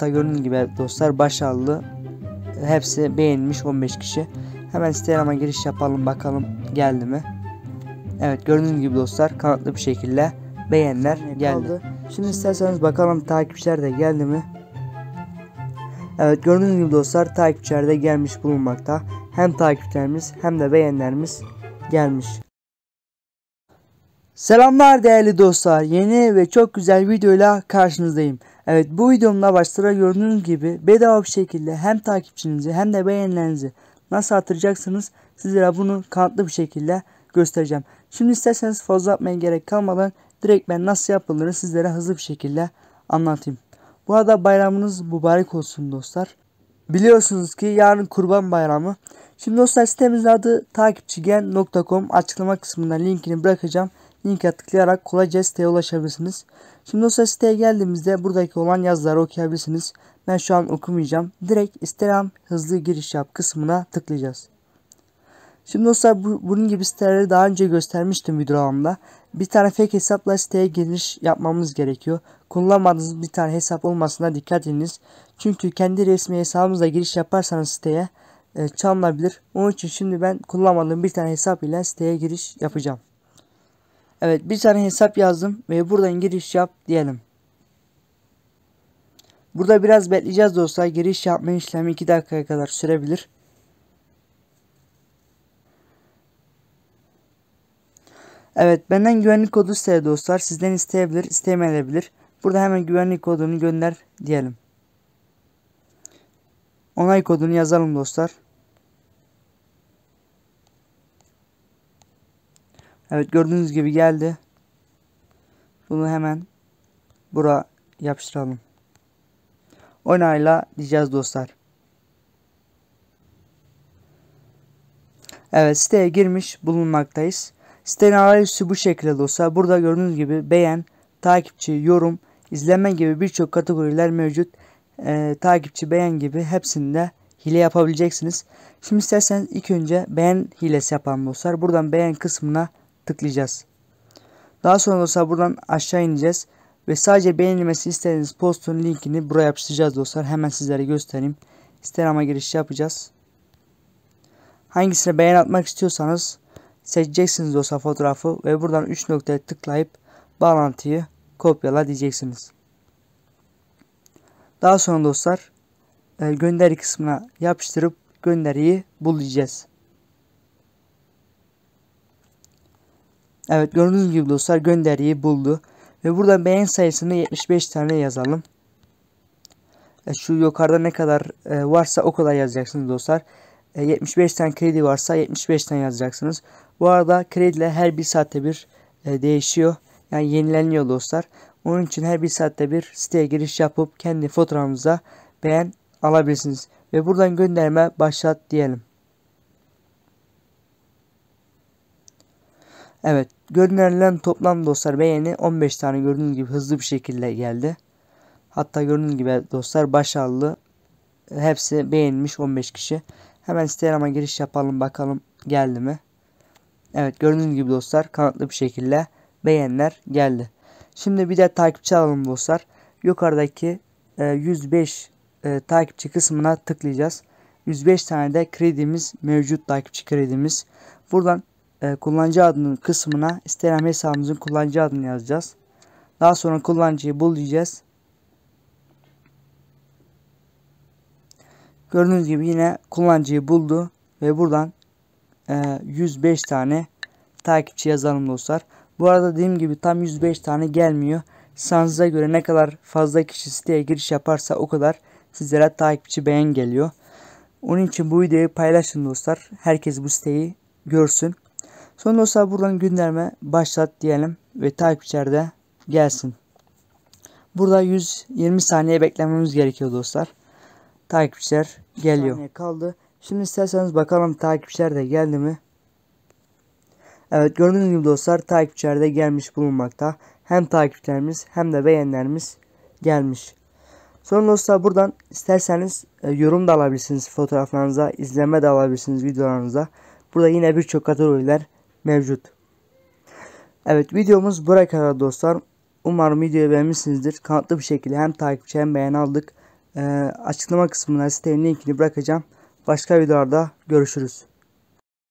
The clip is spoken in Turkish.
Da gördüğünüz gibi dostlar başarılı. Hepsi beğenmiş 15 kişi. Hemen Instagram'a giriş yapalım bakalım geldi mi? Evet gördüğünüz gibi dostlar kanatlı bir şekilde beğenler geldi. Şimdi isterseniz bakalım takipçiler de geldi mi? Evet gördüğünüz gibi dostlar takipçiler de gelmiş bulunmakta. Hem takipçilerimiz hem de beğenlerimiz gelmiş. Selamlar değerli dostlar. Yeni ve çok güzel videoyla karşınızdayım. Evet bu videomla başlara gördüğünüz gibi bedava bir şekilde hem takipçinizi hem de beğenilerinizi nasıl artıracaksınız sizlere bunu kanıtlı bir şekilde göstereceğim. Şimdi isterseniz fazla yapmaya gerek kalmadan direkt ben nasıl yapıldığını sizlere hızlı bir şekilde anlatayım. Bu arada bayramınız mübarek olsun dostlar. Biliyorsunuz ki yarın kurban bayramı. Şimdi dostlar sitemizin adı takipçigen.com açıklama kısmına linkini bırakacağım. Linke tıklayarak kolayca siteye ulaşabilirsiniz. Şimdi dostlar siteye geldiğimizde buradaki olan yazıları okuyabilirsiniz. Ben şu an okumayacağım. Direkt istirham hızlı giriş yap kısmına tıklayacağız. Şimdi dostlar bu, bunun gibi siteleri daha önce göstermiştim videolarımda. Bir tane fake hesapla siteye giriş yapmamız gerekiyor. Kullanmadığınız bir tane hesap olmasına dikkat ediniz. Çünkü kendi resmi hesabımızla giriş yaparsanız siteye e, çalınabilir. Onun için şimdi ben kullanmadığım bir tane hesap ile siteye giriş yapacağım. Evet bir tane hesap yazdım ve buradan giriş yap diyelim. Burada biraz bekleyeceğiz dostlar. Giriş yapma işlemi 2 dakikaya kadar sürebilir. Evet benden güvenlik kodu istedi dostlar. Sizden isteyebilir istemeyebilir. Burada hemen güvenlik kodunu gönder diyelim. Onay kodunu yazalım dostlar. Evet gördüğünüz gibi geldi. Bunu hemen bura yapıştıralım. Oynayla diyeceğiz dostlar. Evet siteye girmiş bulunmaktayız. Sitenin arayüzü bu şekilde dostlar. Burada gördüğünüz gibi beğen, takipçi, yorum, izleme gibi birçok kategoriler mevcut. Ee, takipçi, beğen gibi hepsinde hile yapabileceksiniz. Şimdi isterseniz ilk önce beğen hilesi yapalım dostlar. Buradan beğen kısmına tıklayacağız. Daha sonra buradan aşağı ineceğiz. Ve sadece beğenilmesi istediğiniz postun linkini buraya yapıştıracağız dostlar. Hemen sizlere göstereyim. Instagram'a giriş yapacağız. Hangisine beğen atmak istiyorsanız seçeceksiniz dostlar fotoğrafı ve buradan 3 noktaya tıklayıp bağlantıyı kopyala diyeceksiniz. Daha sonra dostlar e, gönderi kısmına yapıştırıp gönderiyi bulacağız. Evet gördüğünüz gibi dostlar gönderiyi buldu. Ve buradan beğen sayısını 75 tane yazalım. E, şu yukarıda ne kadar e, varsa o kadar yazacaksınız dostlar. E, 75 tane kredi varsa 75 tane yazacaksınız. Bu arada krediler her bir saatte bir e, değişiyor. Yani yenileniyor dostlar. Onun için her bir saatte bir siteye giriş yapıp kendi fotoğrafınıza beğen alabilirsiniz. Ve buradan gönderme başlat diyelim. Evet gönderilen toplam dostlar beğeni 15 tane gördüğünüz gibi hızlı bir şekilde geldi. Hatta gördüğünüz gibi dostlar başarılı. Hepsi beğenmiş 15 kişi. Hemen Instagram'a giriş yapalım bakalım geldi mi? Evet gördüğünüz gibi dostlar kanıtlı bir şekilde beğenler geldi. Şimdi bir de takipçi alalım dostlar. Yukarıdaki e, 105 e, takipçi kısmına tıklayacağız. 105 tane de kredimiz mevcut takipçi kredimiz. Buradan ee, kullanıcı adının kısmına istenen hesabımızın kullanıcı adını yazacağız. Daha sonra kullanıcıyı bul diyeceğiz. Gördüğünüz gibi yine kullanıcıyı buldu ve buradan 105 e, tane takipçi yazalım dostlar. Bu arada dediğim gibi tam 105 tane gelmiyor. Sanıza göre ne kadar fazla kişi siteye giriş yaparsa o kadar sizlere takipçi beğen geliyor. Onun için bu videoyu paylaşın dostlar. Herkes bu siteyi görsün. Son dostlar buradan gönderme başlat diyelim ve takipçiler de gelsin. Burada 120 saniye beklememiz gerekiyor dostlar. Takipçiler geliyor. kaldı. Şimdi isterseniz bakalım takipçiler de geldi mi? Evet gördüğünüz gibi dostlar takipçiler de gelmiş bulunmakta. Hem takipçilerimiz hem de beğenilerimiz gelmiş. Sonra dostlar buradan isterseniz e, yorum da alabilirsiniz fotoğraflarınıza, izleme de alabilirsiniz videolarınıza. Burada yine birçok kategoriler mevcut. Evet videomuz buraya kadar dostlar. Umarım videoyu beğenmişsinizdir. Kanıtlı bir şekilde hem takipçi hem beğeni aldık. Ee, açıklama kısmına sitenin linkini bırakacağım. Başka videolarda görüşürüz.